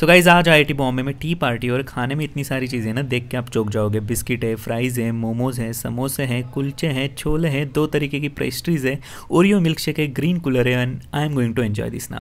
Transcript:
so guys आज I T Bombay में T party और खाने में इतनी सारी चीज़ें ना देख के आप चौक जाओगे बिस्किट है फ्राइज़ है मोमोज़ हैं समोसे हैं कुलचे हैं छोले हैं दो तरीके की पेस्ट्रीज़ है ओरियो मिल्क शेक है ग्रीन कलर है and I am going to enjoy this ना